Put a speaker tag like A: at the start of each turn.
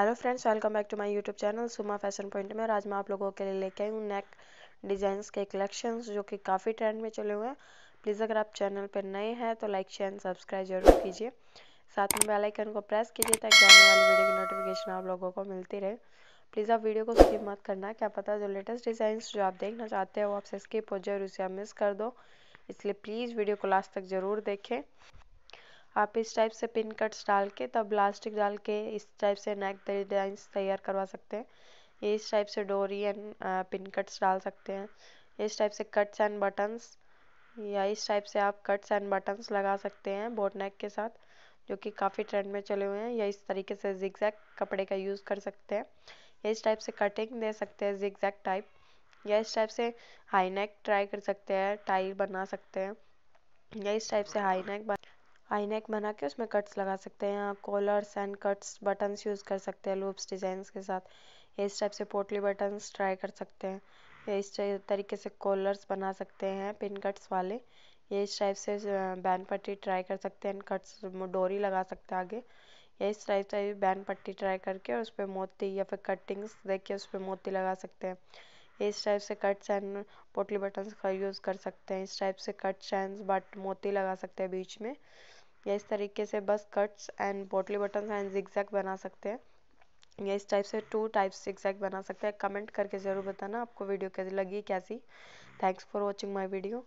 A: hello friends welcome back to my YouTube channel Suma fashion point में और आज मैं आप लोगों के लिए लेके आई हूँ नेक डिज़ाइंस के कलेक्शंस जो कि काफ़ी ट्रेंड में चले हुए हैं प्लीज़ अगर आप चैनल पर नए हैं तो लाइक शेयर एंड सब्सक्राइब जरूर कीजिए साथ में बेल आइकन को प्रेस कीजिए ताकि आने वाली वीडियो की नोटिफिकेशन आप लोगों को मिलती रहे प्लीज़ आप वीडियो को स्किप मत करना क्या पता जो लेटेस्ट डिज़ाइंस जो आप देखना चाहते हैं वो आपसे स्किप हो जाए और उसे आप मिस कर दो इसलिए प्लीज़ वीडियो को लास्ट तक ज़रूर देखें आप इस टाइप से पिन कट्स डाल के तब लास्टिक डाल के इस टाइप से नेक डिज़ाइंस तैयार करवा सकते हैं इस टाइप से डोरी एंड पिन कट्स डाल सकते हैं इस टाइप से कट्स एंड बटन्स या इस टाइप से आप कट्स एंड बटन्स लगा सकते हैं बोट नेक के साथ जो कि काफ़ी ट्रेंड में चले हुए हैं या इस तरीके से जिगजैग कपड़े का यूज़ कर सकते हैं इस टाइप से कटिंग दे सकते हैं जिगजैग टाइप या इस टाइप से हाई नेक ट्राई कर सकते हैं टाई बना सकते हैं या इस टाइप से हाई नेक आई नेक बना के उसमें कट्स लगा सकते हैं यहाँ collars and cuts buttons use कर सकते हैं लूप्स डिज़ाइंस के साथ इस टाइप से पोटली बटन्स ट्राई कर सकते हैं या इस तरीके से कॉलर्स बना सकते हैं पिन कट्स वाले ये इस टाइप से बैन पट्टी ट्राई कर सकते हैं कट्स डोरी लगा सकते हैं आगे या इस टाइप से बैन पट्टी ट्राई करके और उस पर मोती या फिर कटिंग्स देख के उस पर मोती लगा सकते हैं इस टाइप से कट्स एंड पोटली बटन्स का यूज़ कर सकते हैं इस टाइप से कट्स एंड बट मोती लगा सकते हैं बीच में या इस तरीके से बस cuts and potli button and zigzag बना सकते हैं या इस टाइप से टू टाइप्स जिक्जैक बना सकते हैं कमेंट करके ज़रूर बताना आपको वीडियो कैसी लगी कैसी thanks for watching my video